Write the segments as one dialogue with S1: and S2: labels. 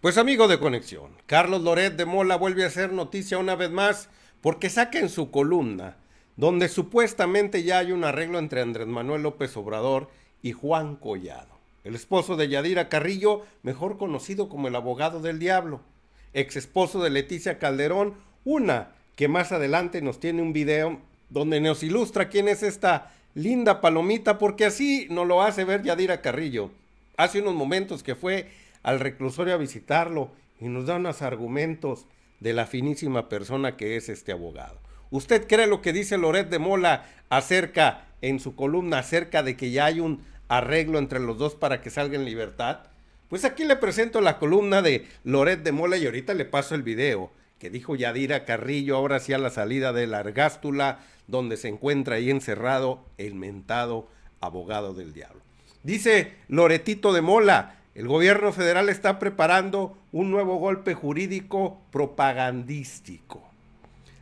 S1: Pues amigo de conexión, Carlos Loret de Mola vuelve a hacer noticia una vez más porque saca en su columna donde supuestamente ya hay un arreglo entre Andrés Manuel López Obrador y Juan Collado, el esposo de Yadira Carrillo, mejor conocido como el abogado del diablo, ex esposo de Leticia Calderón, una que más adelante nos tiene un video donde nos ilustra quién es esta linda palomita, porque así nos lo hace ver Yadira Carrillo. Hace unos momentos que fue al reclusorio a visitarlo y nos da unos argumentos de la finísima persona que es este abogado. ¿Usted cree lo que dice Loret de Mola acerca, en su columna, acerca de que ya hay un arreglo entre los dos para que salga en libertad? Pues aquí le presento la columna de Loret de Mola y ahorita le paso el video que dijo Yadira Carrillo ahora hacia la salida de la argástula donde se encuentra ahí encerrado el mentado abogado del diablo. Dice Loretito de Mola, el gobierno federal está preparando un nuevo golpe jurídico propagandístico,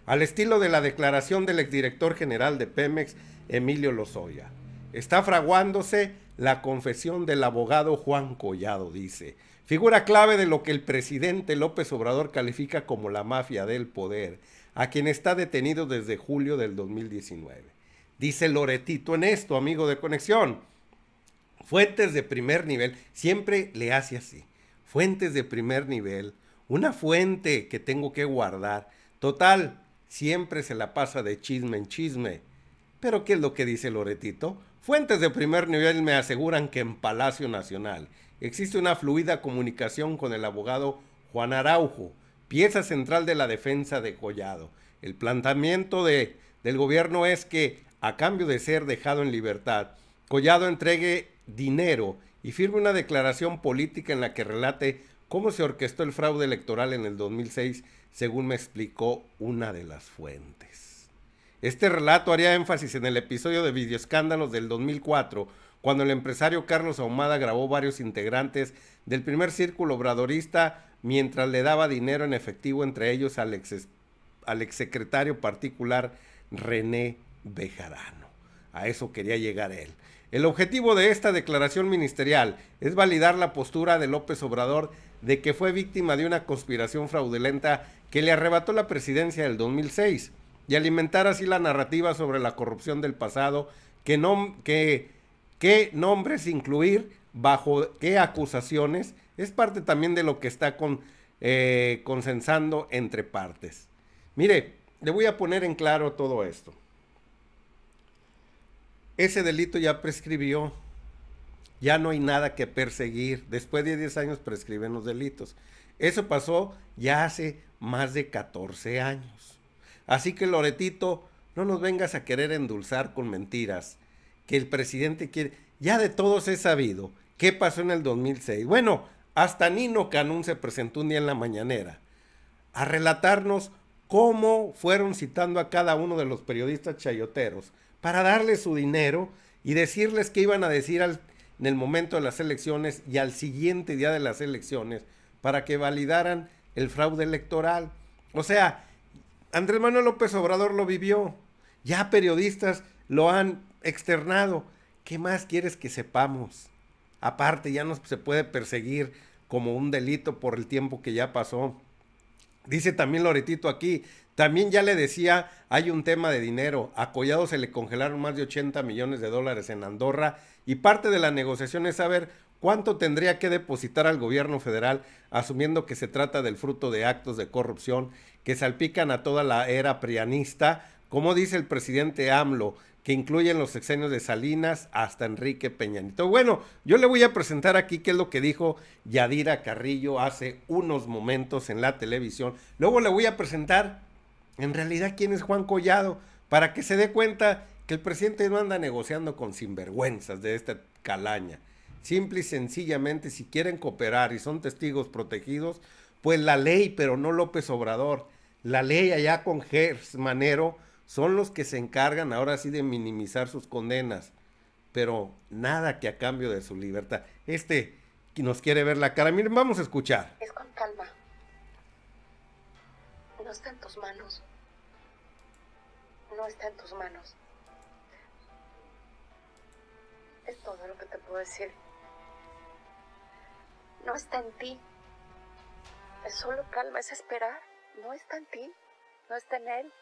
S1: al estilo de la declaración del exdirector general de Pemex, Emilio Lozoya. Está fraguándose la confesión del abogado Juan Collado, dice, figura clave de lo que el presidente López Obrador califica como la mafia del poder, a quien está detenido desde julio del 2019. Dice Loretito en esto, amigo de conexión. Fuentes de primer nivel. Siempre le hace así. Fuentes de primer nivel. Una fuente que tengo que guardar. Total, siempre se la pasa de chisme en chisme. Pero ¿qué es lo que dice Loretito? Fuentes de primer nivel me aseguran que en Palacio Nacional existe una fluida comunicación con el abogado Juan Araujo, pieza central de la defensa de Collado. El planteamiento de, del gobierno es que, a cambio de ser dejado en libertad, Collado entregue dinero y firme una declaración política en la que relate cómo se orquestó el fraude electoral en el 2006, según me explicó una de las fuentes. Este relato haría énfasis en el episodio de videoescándalos del 2004, cuando el empresario Carlos Ahumada grabó varios integrantes del primer círculo obradorista mientras le daba dinero en efectivo, entre ellos al, ex, al exsecretario particular René Bejarano. A eso quería llegar él. El objetivo de esta declaración ministerial es validar la postura de López Obrador de que fue víctima de una conspiración fraudulenta que le arrebató la presidencia del 2006 y alimentar así la narrativa sobre la corrupción del pasado qué nombres incluir bajo qué acusaciones es parte también de lo que está eh, consensando entre partes. Mire, le voy a poner en claro todo esto ese delito ya prescribió. Ya no hay nada que perseguir. Después de 10 años prescriben los delitos. Eso pasó ya hace más de 14 años. Así que Loretito, no nos vengas a querer endulzar con mentiras. Que el presidente quiere... Ya de todos he sabido. ¿Qué pasó en el 2006? Bueno, hasta Nino Canún se presentó un día en la mañanera a relatarnos cómo fueron citando a cada uno de los periodistas chayoteros para darles su dinero y decirles qué iban a decir al, en el momento de las elecciones y al siguiente día de las elecciones para que validaran el fraude electoral. O sea, Andrés Manuel López Obrador lo vivió, ya periodistas lo han externado. ¿Qué más quieres que sepamos? Aparte, ya no se puede perseguir como un delito por el tiempo que ya pasó. Dice también Loretito aquí, también ya le decía, hay un tema de dinero. A Collado se le congelaron más de 80 millones de dólares en Andorra y parte de la negociación es saber cuánto tendría que depositar al gobierno federal, asumiendo que se trata del fruto de actos de corrupción que salpican a toda la era prianista, como dice el presidente AMLO, que incluyen los sexenios de Salinas hasta Enrique Peñanito. Bueno, yo le voy a presentar aquí qué es lo que dijo Yadira Carrillo hace unos momentos en la televisión. Luego le voy a presentar en realidad quién es Juan Collado, para que se dé cuenta que el presidente no anda negociando con sinvergüenzas de esta calaña. Simple y sencillamente, si quieren cooperar y son testigos protegidos, pues la ley, pero no López Obrador, la ley allá con Gers Manero, son los que se encargan ahora sí de minimizar sus condenas, pero nada que a cambio de su libertad. Este que nos quiere ver la cara, miren, vamos a escuchar.
S2: Es con calma. No está tus manos no está en tus manos. Es todo lo que te puedo decir. No está en ti. Es solo calma, es esperar. No está en ti, no está en él.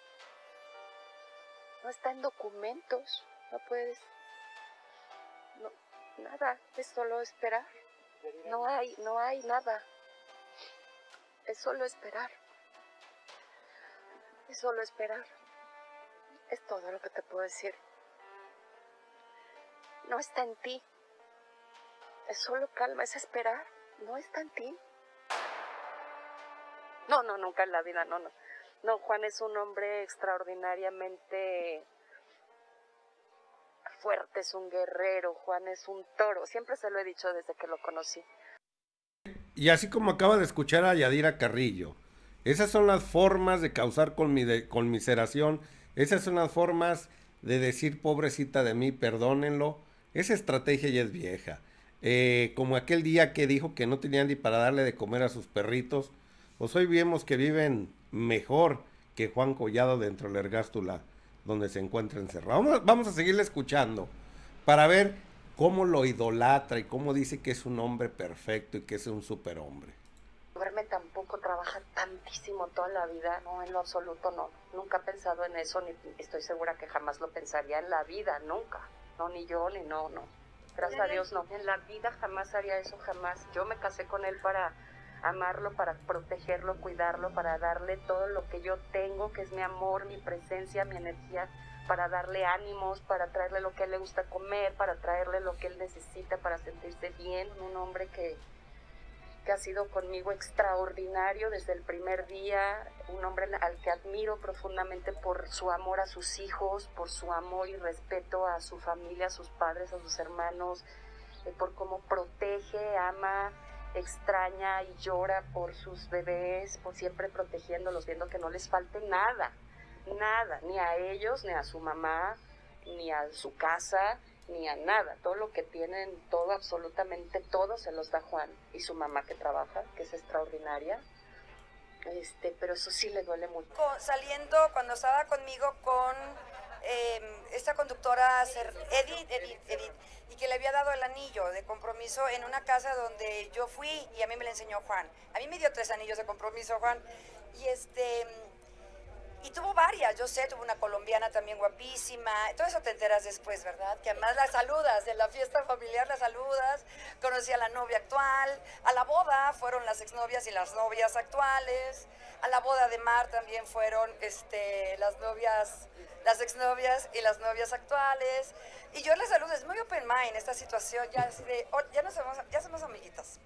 S2: No está en documentos. No puedes. No, nada, es solo esperar. No hay, no hay nada. Es solo esperar. Es solo esperar. Es todo lo que te puedo decir. No está en ti. Es solo calma, es esperar. No está en ti. No, no, nunca en la vida, no, no. No, Juan es un hombre extraordinariamente fuerte, es un guerrero, Juan es un toro. Siempre se lo he dicho desde que lo conocí.
S1: Y así como acaba de escuchar a Yadira Carrillo, esas son las formas de causar con conmiseración esas son las formas de decir, pobrecita de mí, perdónenlo. Esa estrategia ya es vieja. Eh, como aquel día que dijo que no tenían ni para darle de comer a sus perritos, pues hoy vemos que viven mejor que Juan Collado dentro de la ergástula donde se encuentra encerrado. Vamos, vamos a seguirle escuchando para ver cómo lo idolatra y cómo dice que es un hombre perfecto y que es un superhombre
S2: duerme tampoco trabaja tantísimo toda la vida, no, en lo absoluto no. Nunca he pensado en eso, ni estoy segura que jamás lo pensaría en la vida, nunca. No, ni yo, ni no, no. Gracias a Dios, no. En la vida jamás haría eso, jamás. Yo me casé con él para amarlo, para protegerlo, cuidarlo, para darle todo lo que yo tengo, que es mi amor, mi presencia, mi energía, para darle ánimos, para traerle lo que él le gusta comer, para traerle lo que él necesita para sentirse bien. Un hombre que que ha sido conmigo extraordinario desde el primer día, un hombre al que admiro profundamente por su amor a sus hijos, por su amor y respeto a su familia, a sus padres, a sus hermanos, eh, por cómo protege, ama, extraña y llora por sus bebés, por siempre protegiéndolos, viendo que no les falte nada, nada, ni a ellos, ni a su mamá, ni a su casa, ni a nada. Todo lo que tienen, todo, absolutamente todo se los da Juan y su mamá que trabaja, que es extraordinaria. Este, pero eso sí le duele mucho.
S3: Saliendo cuando estaba conmigo con em, esta conductora Edith, Edith, Edith, y que le había dado el anillo de compromiso en una casa donde yo fui y a mí me le enseñó Juan. A mí me dio tres anillos de compromiso Juan. Y este y tuvo varias, yo sé, tuvo una colombiana también guapísima. Todo eso te enteras después, ¿verdad? Que además la saludas, en la fiesta familiar las saludas. Conocí a la novia actual, a la boda fueron las exnovias y las novias actuales. A la boda de Mar también fueron este, las novias, las exnovias y las novias actuales. Y yo la saludo, es muy open mind esta situación, ya, oh, ya, nos somos, ya somos amiguitas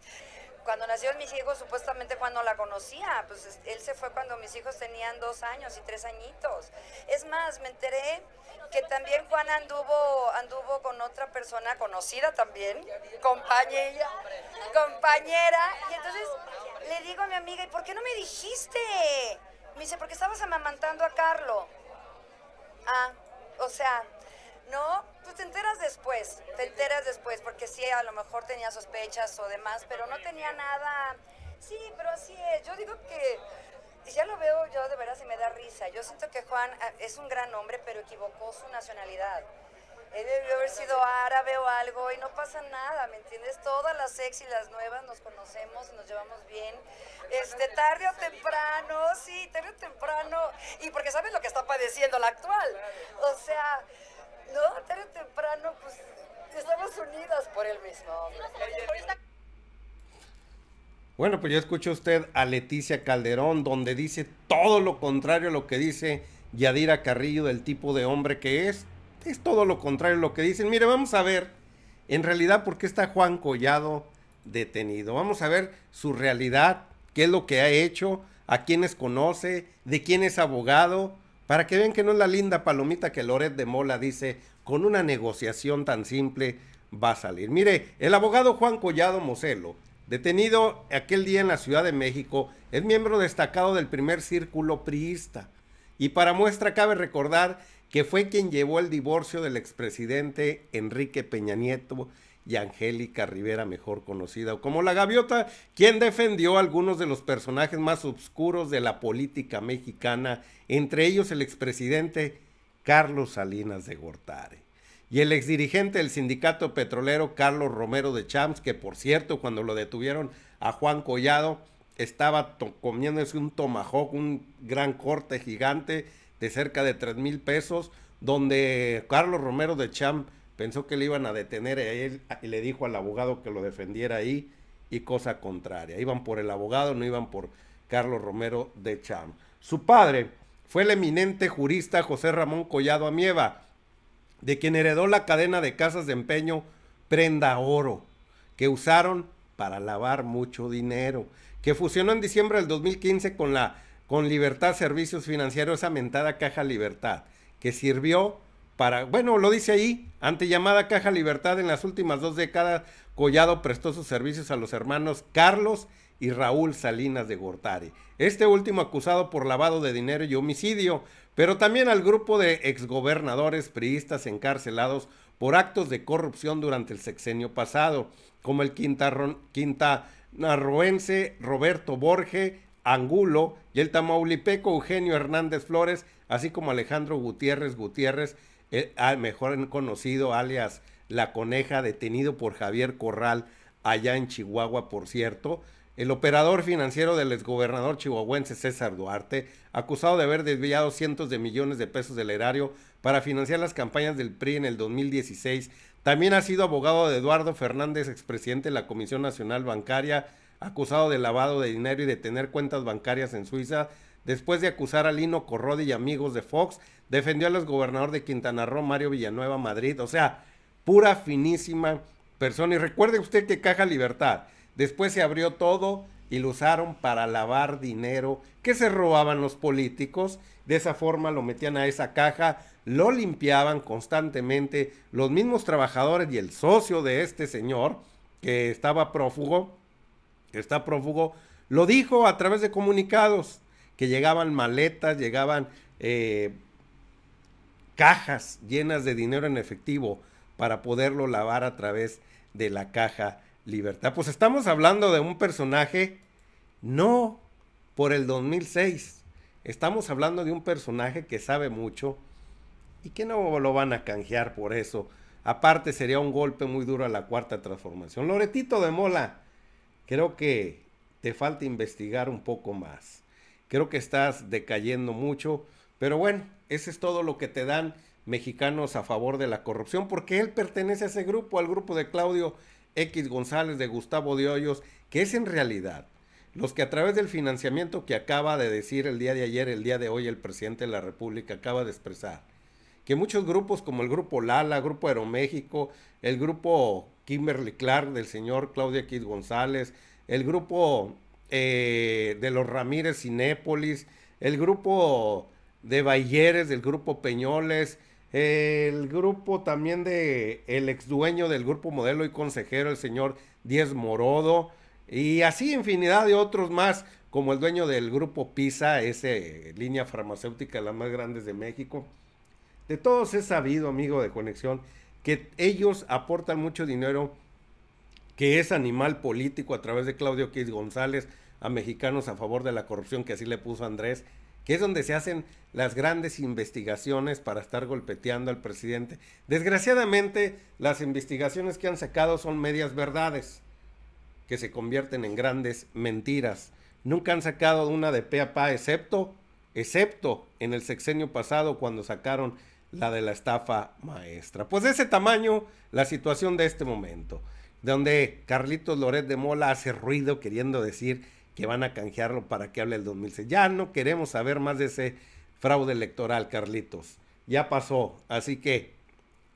S3: cuando nacieron mis hijos, supuestamente cuando la conocía, pues él se fue cuando mis hijos tenían dos años y tres añitos. Es más, me enteré que también Juan anduvo, anduvo con otra persona conocida también, compañera, compañera. Y entonces le digo a mi amiga, ¿y por qué no me dijiste? Me dice, porque estabas amamantando a Carlos. Ah, o sea, no, pues te enteras después, te enteras después, porque sí, a lo mejor tenía sospechas o demás, pero no tenía nada. Sí, pero así es. Yo digo que ya lo veo yo de veras y me da risa. Yo siento que Juan ah, es un gran hombre, pero equivocó su nacionalidad. Él debió haber sido árabe o algo y no pasa nada, ¿me entiendes? Todas las ex y las nuevas nos conocemos nos llevamos bien. Este, tarde o temprano, sí, tarde o temprano. Y porque sabes lo que está padeciendo la actual. O sea, no, tarde o temprano, pues estamos unidas por el mismo
S1: Bueno, pues ya escuchó usted a Leticia Calderón, donde dice todo lo contrario a lo que dice Yadira Carrillo del tipo de hombre que es. Es todo lo contrario a lo que dicen. Mire, vamos a ver en realidad por qué está Juan Collado detenido. Vamos a ver su realidad, qué es lo que ha hecho, a quiénes conoce, de quién es abogado. Para que vean que no es la linda palomita que Loret de Mola dice, con una negociación tan simple va a salir. Mire, el abogado Juan Collado Moselo, detenido aquel día en la Ciudad de México, es miembro destacado del primer círculo priista. Y para muestra cabe recordar que fue quien llevó el divorcio del expresidente Enrique Peña Nieto y Angélica Rivera, mejor conocida como la gaviota, quien defendió a algunos de los personajes más oscuros de la política mexicana, entre ellos el expresidente Carlos Salinas de Gortari y el exdirigente del sindicato petrolero Carlos Romero de Champs, que por cierto, cuando lo detuvieron a Juan Collado, estaba comiéndose un tomahawk, un gran corte gigante de cerca de tres mil pesos, donde Carlos Romero de Champs Pensó que le iban a detener y, él, y le dijo al abogado que lo defendiera ahí y cosa contraria. Iban por el abogado, no iban por Carlos Romero de Cham. Su padre fue el eminente jurista José Ramón Collado Amieva, de quien heredó la cadena de casas de empeño Prenda Oro, que usaron para lavar mucho dinero, que fusionó en diciembre del 2015 con la con Libertad Servicios Financieros, esa mentada Caja Libertad, que sirvió bueno, lo dice ahí, ante llamada Caja Libertad en las últimas dos décadas, Collado prestó sus servicios a los hermanos Carlos y Raúl Salinas de Gortari, este último acusado por lavado de dinero y homicidio, pero también al grupo de exgobernadores priistas encarcelados por actos de corrupción durante el sexenio pasado, como el quintanarroense Roberto Borge Angulo y el tamaulipeco Eugenio Hernández Flores, así como Alejandro Gutiérrez Gutiérrez, eh, mejor conocido alias La Coneja, detenido por Javier Corral allá en Chihuahua, por cierto. El operador financiero del exgobernador chihuahuense César Duarte, acusado de haber desviado cientos de millones de pesos del erario para financiar las campañas del PRI en el 2016, también ha sido abogado de Eduardo Fernández, expresidente de la Comisión Nacional Bancaria, acusado de lavado de dinero y de tener cuentas bancarias en Suiza, Después de acusar a Lino Corrodi y amigos de Fox, defendió al gobernador de Quintana Roo, Mario Villanueva Madrid. O sea, pura finísima persona. Y recuerde usted que Caja Libertad. Después se abrió todo y lo usaron para lavar dinero que se robaban los políticos. De esa forma lo metían a esa caja, lo limpiaban constantemente los mismos trabajadores y el socio de este señor que estaba prófugo, está prófugo, lo dijo a través de comunicados que llegaban maletas, llegaban eh, cajas llenas de dinero en efectivo para poderlo lavar a través de la caja Libertad. Pues estamos hablando de un personaje no por el 2006. Estamos hablando de un personaje que sabe mucho y que no lo van a canjear por eso. Aparte sería un golpe muy duro a la cuarta transformación. Loretito de Mola, creo que te falta investigar un poco más. Creo que estás decayendo mucho, pero bueno, ese es todo lo que te dan mexicanos a favor de la corrupción, porque él pertenece a ese grupo, al grupo de Claudio X González, de Gustavo de Hoyos, que es en realidad los que a través del financiamiento que acaba de decir el día de ayer, el día de hoy, el presidente de la República acaba de expresar, que muchos grupos como el grupo Lala, Grupo Aeroméxico, el grupo Kimberly Clark del señor Claudio X González, el grupo eh, de los Ramírez Cinépolis, el grupo de Bayeres, del grupo Peñoles, el grupo también de el ex dueño del grupo modelo y consejero, el señor Diez Morodo, y así infinidad de otros más, como el dueño del grupo PISA, esa eh, línea farmacéutica de las más grandes de México. De todos he sabido, amigo de conexión, que ellos aportan mucho dinero que es animal político a través de Claudio Quis González a mexicanos a favor de la corrupción, que así le puso Andrés, que es donde se hacen las grandes investigaciones para estar golpeteando al presidente. Desgraciadamente, las investigaciones que han sacado son medias verdades, que se convierten en grandes mentiras. Nunca han sacado una de pe a pa, excepto, excepto en el sexenio pasado cuando sacaron la de la estafa maestra. Pues de ese tamaño la situación de este momento donde Carlitos Loret de Mola hace ruido queriendo decir que van a canjearlo para que hable el 2006. Ya no queremos saber más de ese fraude electoral, Carlitos. Ya pasó, así que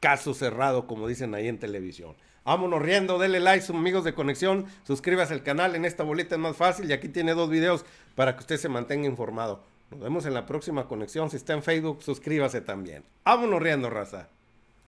S1: caso cerrado, como dicen ahí en televisión. Vámonos riendo, denle like, amigos de conexión, suscríbase al canal, en esta bolita es más fácil y aquí tiene dos videos para que usted se mantenga informado. Nos vemos en la próxima conexión, si está en Facebook, suscríbase también. Vámonos riendo, raza.